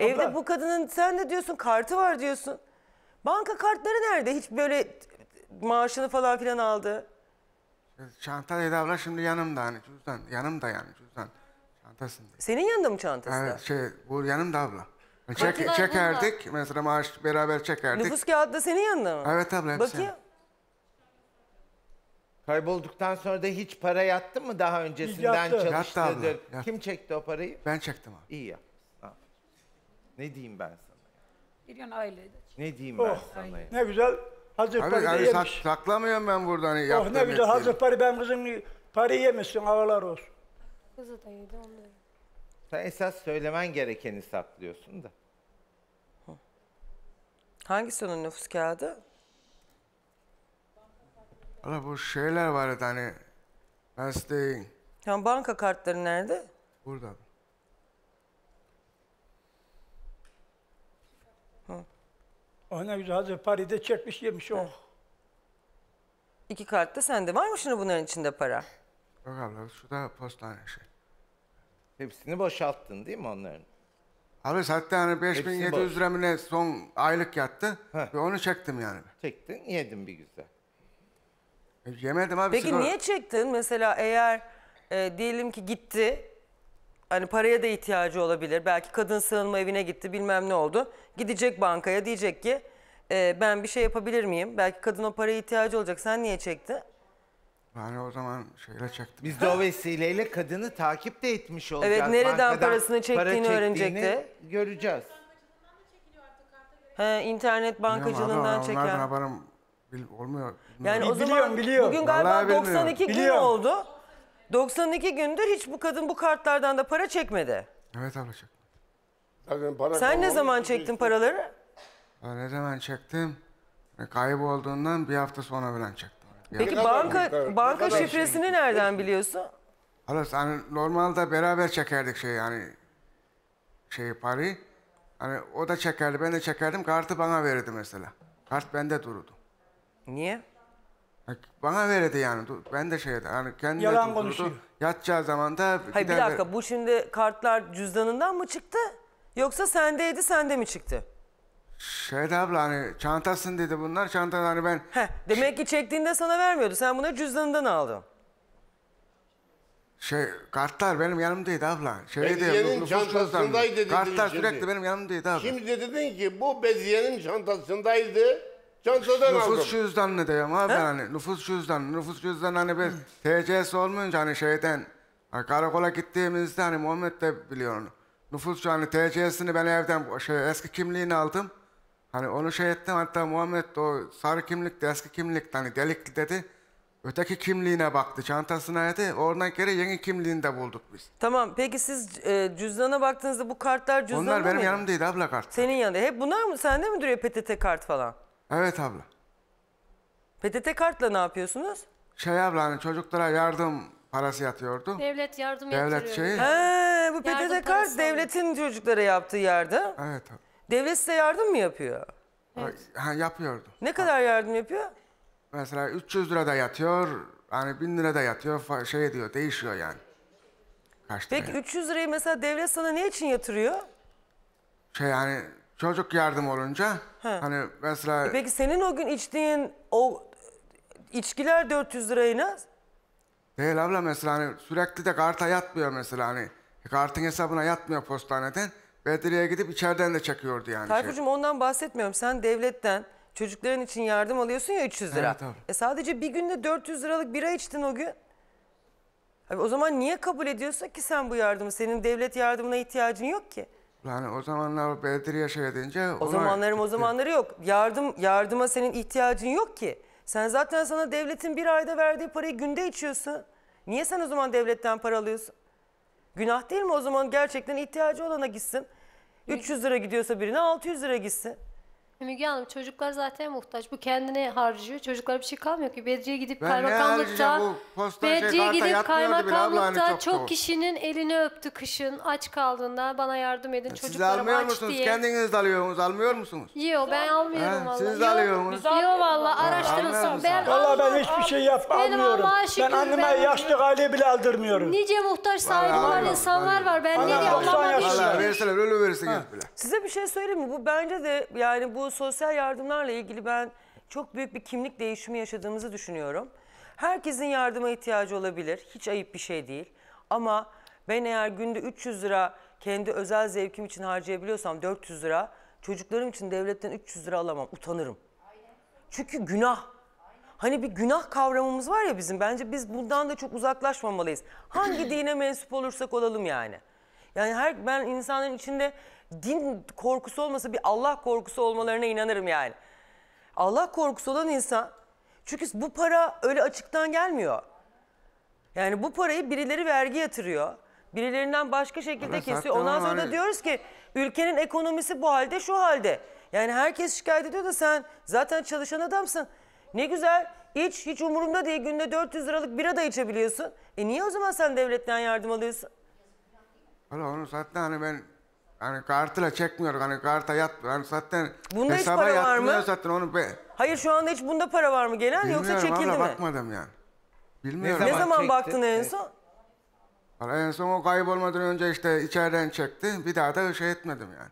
Evde bu kadının sen de diyorsun kartı var diyorsun. Banka kartları nerede? Hiç böyle maaşını falan filan aldı. Çantalı Çantadaydı abla şimdi yanımda hani cüzdan. Yanımda yani cüzdan. Çantasında. Senin yanında mı çantası Evet şey bu yanımda abla. Çek, Makineler çekerdik mesela maaş beraber çekerdik. Nüfus kağıdı da senin yanında mı? Evet abla hepsi. Bakayım. Kaybolduktan sonra da hiç para yattı mı daha öncesinden Yattı. Yattı abla, yattı. Kim çekti o parayı? Ben çektim abi. İyi yaptı. Ne diyeyim ben sana? Bir gün aileydi. Ne diyeyim oh. ben sana? ya? Ne güzel hazır Abi, parayı abi yemiş. saklamıyorum ben buradan Oh ne güzel hazır etleri. parayı ben kızım parayı yemişsin havalar olsun. Kızı da yedi onu Sen esas söylemen gerekeni saklıyorsun da. Hangisi onun nüfus kağıdı? Valla bu şeyler var ya hani. Ben size diyeyim. Yani banka kartları nerede? Burada. O Ona güzel Hazreti Pari'de çekmiş yemiş o. İki kart da sende. Var mı şimdi bunların içinde para? Yok abla şu da postane şey. Hepsini boşalttın değil mi onların? Abi zaten hani 5700 lira mı ne son aylık yattı. Ve onu çektim yani. Çektin yedin bir güzel. E, yemedim abi. Peki sigara- niye çektin? Mesela eğer e, diyelim ki gitti hani paraya da ihtiyacı olabilir. Belki kadın sığınma evine gitti bilmem ne oldu. Gidecek bankaya diyecek ki e, ben bir şey yapabilir miyim? Belki kadın o paraya ihtiyacı olacak. Sen niye çekti? Yani o zaman şeyle çektim. Biz de o vesileyle kadını takip de etmiş olacağız. Evet nereden Bankadan parasını çektiğini, para öğrenecekti. göreceğiz. He, internet bankacılığından çeken. Onlardan haberim olmuyor. Yani o zaman biliyorum, biliyorum. bugün galiba 92 gün oldu. 92 gündür hiç bu kadın bu kartlardan da para çekmedi. Evet ablacığım. Zaten para Sen ne zaman çektin işte. paraları? Ben ne zaman çektim? E, olduğundan bir hafta sonra falan çektim. Peki kadar bu banka Ne banka kadar şifresini nereden biliyorsun? Hala hani normalde beraber çekerdik şey yani şeyi parayı. Hani o da çekerdi ben de çekerdim kartı bana verirdi mesela. Kart bende dururdu. Niye? Bana verirdi yani. Ben de şey yani kendime Yalan tuturdu. konuşuyor. Yatacağı zaman da Hayır bir gider- dakika bu şimdi kartlar cüzdanından mı çıktı? Yoksa sendeydi sende mi çıktı? Şeyde abla hani çantasın dedi bunlar. Çantada hani ben Heh, demek ki çektiğinde sana vermiyordu. Sen bunları cüzdanından aldın. şey kartlar benim yanımdaydı abla. Şey diye, çantasındaydı cüzdanı. dedin Kartlar şimdi. sürekli benim yanımdaydı abla. Şimdi dedin ki bu bezyenin çantasındaydı. Çantadan nüfus aldım. ne cüzdanını diyorum abi He? hani nüfus cüzdanı. Nüfus cüzdanı hani biz TC'si olmayınca hani şeyden hani karakola gittiğimizde hani Muhammed de biliyor Nüfus hani TC'sini ben evden şey, eski kimliğini aldım. Hani onu şey ettim hatta Muhammed o sarı kimlikti eski kimlikti hani delikli dedi. Öteki kimliğine baktı, çantasına yedi. Oradan geri yeni kimliğini de bulduk biz. Tamam, peki siz e, cüzdana baktığınızda bu kartlar cüzdanı mı? Onlar benim yanımdaydı abla kart. Senin yanında. Hep bunlar mı? Sende mi duruyor PTT kart falan? Evet abla. PTT kartla ne yapıyorsunuz? Şey abla hani çocuklara yardım parası yatıyordu. Devlet yardım Devlet yatırıyor. şeyi. He, bu Yardım kart parası. devletin çocuklara yaptığı yardım. Evet abla. Devlet size yardım mı yapıyor? Ha, yapıyordu. Ne kadar yardım yapıyor? Mesela 300 lira da yatıyor. Hani 1000 lira da yatıyor. Şey diyor değişiyor yani. Kaç Peki 300 lirayı mesela devlet sana ne için yatırıyor? Şey yani Çocuk yardım olunca He. hani mesela... E peki senin o gün içtiğin o içkiler 400 lirayına... Değil abla mesela hani sürekli de karta yatmıyor mesela hani. Kartın hesabına yatmıyor postaneden. Bedriye'ye gidip içeriden de çekiyordu yani. Şey. Tayfur'cum şey. ondan bahsetmiyorum. Sen devletten çocukların için yardım alıyorsun ya 300 lira. Evet, e sadece bir günde 400 liralık bira içtin o gün. Abi o zaman niye kabul ediyorsun ki sen bu yardımı? Senin devlet yardımına ihtiyacın yok ki. Yani o zamanlar Bedri yaşaya deyince... O zamanlarım o zamanları yok. Yardım Yardıma senin ihtiyacın yok ki. Sen zaten sana devletin bir ayda verdiği parayı günde içiyorsun. Niye sen o zaman devletten para alıyorsun? Günah değil mi o zaman gerçekten ihtiyacı olana gitsin. 300 lira gidiyorsa birine 600 lira gitsin. Müge Hanım çocuklar zaten muhtaç. Bu kendine harcıyor. Çocuklara bir şey kalmıyor ki. Bedriye gidip Ben ne kaymakamlıkta şey, Bedriye karta gidip yatmıyordu kaymakamlıkta çok, kişinin elini öptü kışın. Aç kaldığında bana yardım edin e, Siz çocuklarım almıyor aç musunuz? diye. Kendiniz de alıyorsunuz, almıyor musunuz? Yo ben almıyorum He, valla. siz de Yo, alıyorsunuz. valla araştırılsın. Ben sana. ben hiçbir şey yap, Benim Allah'a Ben anneme yaşlı aileyi bile aldırmıyorum. Nice muhtaç sahibi var insanlar var. Ben ne Allah, diyeyim Allah, Allah, ölü versin Size bir şey söyleyeyim mi? Bu bence de yani bu sosyal yardımlarla ilgili ben çok büyük bir kimlik değişimi yaşadığımızı düşünüyorum. Herkesin yardıma ihtiyacı olabilir. Hiç ayıp bir şey değil. Ama ben eğer günde 300 lira kendi özel zevkim için harcayabiliyorsam 400 lira çocuklarım için devletten 300 lira alamam. Utanırım. Çünkü günah. Hani bir günah kavramımız var ya bizim. Bence biz bundan da çok uzaklaşmamalıyız. Hangi dine mensup olursak olalım yani. Yani her ben insanların içinde din korkusu olmasa bir Allah korkusu olmalarına inanırım yani. Allah korkusu olan insan çünkü bu para öyle açıktan gelmiyor. Yani bu parayı birileri vergi yatırıyor. Birilerinden başka şekilde Ama kesiyor. Ondan sonra da diyoruz ki ülkenin ekonomisi bu halde şu halde. Yani herkes şikayet ediyor da sen zaten çalışan adamsın. Ne güzel iç hiç umurumda değil günde 400 liralık bira da içebiliyorsun. E niye o zaman sen devletten yardım alıyorsun? Valla onu zaten hani ben yani kartla çekmiyor. Hani karta yat, yani zaten bunda hesaba hiç para yatmıyor var mı? zaten onu be. Hayır şu anda hiç bunda para var mı gelen Bilmiyorum, yoksa çekildi mi? bakmadım yani. Bilmiyorum. Ne zaman çekti? baktın en son? Valla en son o kaybolmadan önce işte içeriden çekti. Bir daha da şey etmedim yani.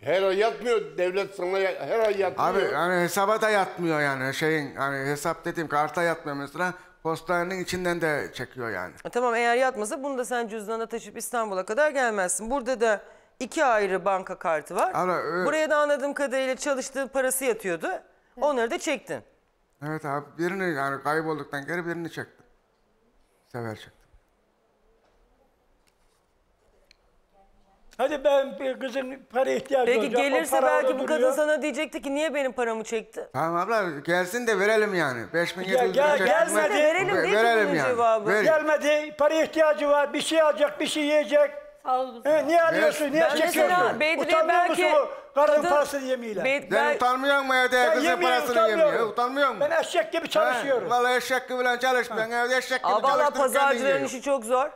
Her ay yatmıyor devlet sana her ay yatmıyor. Abi yani hesaba da yatmıyor yani şeyin hani hesap dediğim karta yatmıyor mesela. Postanenin içinden de çekiyor yani. E, tamam eğer yatmasa bunu da sen cüzdana taşıp İstanbul'a kadar gelmezsin. Burada da iki ayrı banka kartı var. Ara, ö- e, Buraya da anladığım kadarıyla çalıştığı parası yatıyordu. Onları da çektin. Evet abi birini yani kaybolduktan geri birini çektim. Sever çektim. Hadi ben bir kızın para ihtiyacı Peki olacak. gelirse para belki bu kadın duruyor. sana diyecekti ki niye benim paramı çekti? Tamam abla gelsin de verelim yani. 5700 lira gel- çektim. gelmedi. Verelim Verelim yani. cevabı. Gelmedi, para ihtiyacı var, bir şey alacak, bir şey yiyecek. Evet, niye arıyorsun? Niye çekiyorsun? mesela Bedri'yi Utanmıyor belki... musun bu kadın parasını yemiyle? Bed- Sen ben- utanmıyor mu? evde kızın yemiyorum, parasını utanmıyorum. Utanmıyor musun? Ben eşek gibi çalışıyorum. Ha, Vallahi eşek gibi lan çalışmıyorsun. Evde eşek gibi Aa, Valla pazarcıların işi çok zor.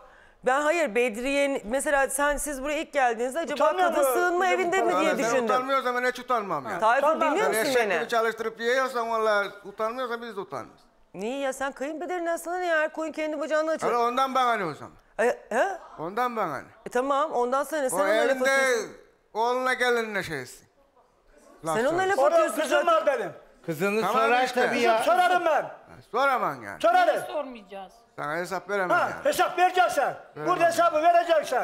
Ben hayır Bedriye mesela sen siz buraya ilk geldiğinizde acaba Utanmıyor kadın mu? sığınma Bizim evinde mi diye Vallahi Sen düşündüm. utanmıyorsan ben hiç utanmam ya. Tayfur utanmaz. dinliyor Sen musun eşek beni? gibi çalıştırıp yiyorsan vallahi utanmıyorsan biz de utanırız. Niye ya sen kayınbederinden sana ne ya Erkoy'un kendi bacağını açıyor. ondan ben ne o e, he? Ondan bana. ne? E tamam ondan sonra sen O ona laf elinde atıyorsun. oğluna gelinle şeysin. Laf Sen ona sor. laf Orada atıyorsun kızım zaten. var benim. Kızını Tamam sorar işte. tabii Kızım ya. sorarım ben. Soramam yani. Sorarım. sormayacağız. Sana hesap veremem Ha, yani. hesap vereceksen. Burada hesabı vereceksin.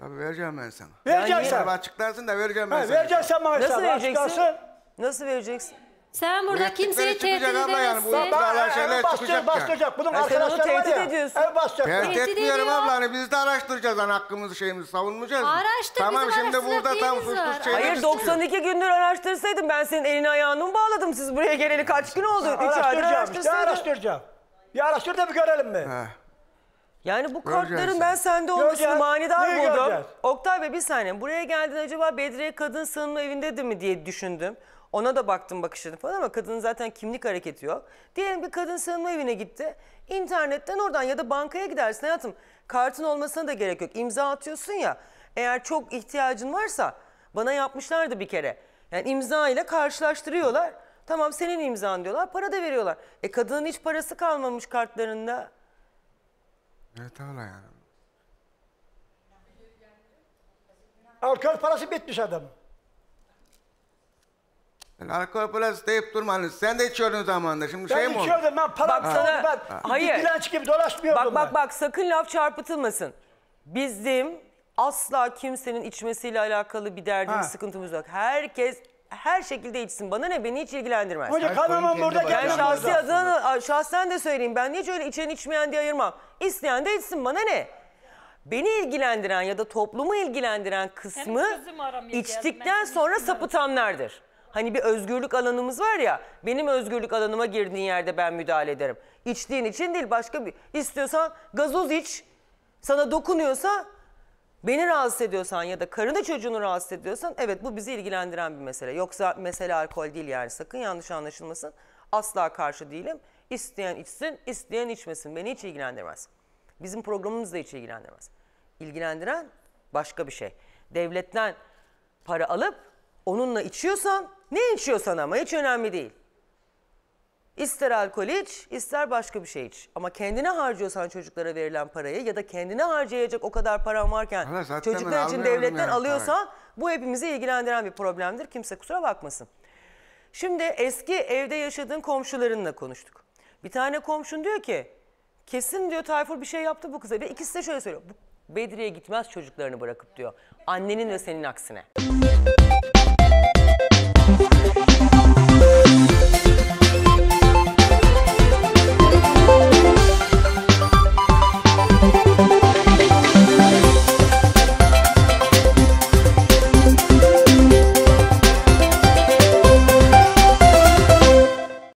Tabii vereceğim ben sana. Vereceksen. Hesabı açıklarsın da vereceğim ben Ha, sana. vereceksen bana Nasıl hesabı. vereceksin? açıklarsın. Nasıl vereceksin? Sen burada kimseyi tehdit edemezsin. Yani bu daha şeyler çıkacak bastıracak. Bunun arkadaşları var ya. Ediyorsun. El bastıracak. Tehdit etmiyorum abla. Hani biz de araştıracağız. Hani hakkımızı şeyimizi savunmayacağız. Araştır. Tamam şimdi burada tam suçlu şeyler Hayır 92 gündür araştırsaydım ben senin elini ayağını mı bağladım? Siz buraya geleli kaç gün oldu? Araştıracağım. İşte araştıracağım. Bir araştır da bir görelim mi? Yani bu kartların ben sende olmasını manidar buldum. Oktay Bey bir saniye. Buraya geldin acaba Bedriye kadın sığınma evinde mi diye düşündüm. Ona da baktım bakışını falan ama kadının zaten kimlik hareketi yok. Diyelim bir kadın sığınma evine gitti. İnternetten oradan ya da bankaya gidersin hayatım. Kartın olmasına da gerek yok. İmza atıyorsun ya. Eğer çok ihtiyacın varsa bana yapmışlardı bir kere. Yani imza ile karşılaştırıyorlar. Tamam senin imzan diyorlar. Para da veriyorlar. E kadının hiç parası kalmamış kartlarında. Evet öyle yani. Alkol parası bitmiş adam. Yani alkol parası deyip durma. Sen de içiyordun zamanında. Şimdi ben şey mi oldu? içiyordum ben para. sana- ben. Hayır. Dilenç gibi dolaşmıyordum Bak bak ben. bak sakın laf çarpıtılmasın. Bizim asla kimsenin içmesiyle alakalı bir derdimiz, Ha. sıkıntımız yok. Herkes her şekilde içsin. Bana ne beni hiç ilgilendirmez. Hoca kanamam burada gelmem şahsi adını, şahsen de söyleyeyim. Ben hiç öyle içen içmeyen diye ayırmam. İsteyen de içsin bana ne? Beni ilgilendiren ya da toplumu ilgilendiren kısmı içtikten sonra sapıtanlardır. Hani bir özgürlük alanımız var ya. Benim özgürlük alanıma girdiğin yerde ben müdahale ederim. İçtiğin için değil başka bir. istiyorsan gazoz iç. Sana dokunuyorsa beni rahatsız ediyorsan ya da karını çocuğunu rahatsız ediyorsan evet bu bizi ilgilendiren bir mesele. Yoksa mesele alkol değil yani sakın yanlış anlaşılmasın. Asla karşı değilim. İsteyen içsin, isteyen içmesin. Beni hiç ilgilendirmez. Bizim programımız da hiç ilgilendirmez. İlgilendiren başka bir şey. Devletten para alıp onunla içiyorsan ne içiyorsan ama hiç önemli değil. İster alkol iç, ister başka bir şey iç. Ama kendine harcıyorsan çocuklara verilen parayı ya da kendine harcayacak o kadar param varken Zaten çocuklar için devletten yani. alıyorsan bu hepimizi ilgilendiren bir problemdir. Kimse kusura bakmasın. Şimdi eski evde yaşadığın komşularınla konuştuk. Bir tane komşun diyor ki kesin diyor Tayfur bir şey yaptı bu kıza. Ve ikisi de şöyle söylüyor. Bedri'ye gitmez çocuklarını bırakıp diyor. Annenin ve senin aksine.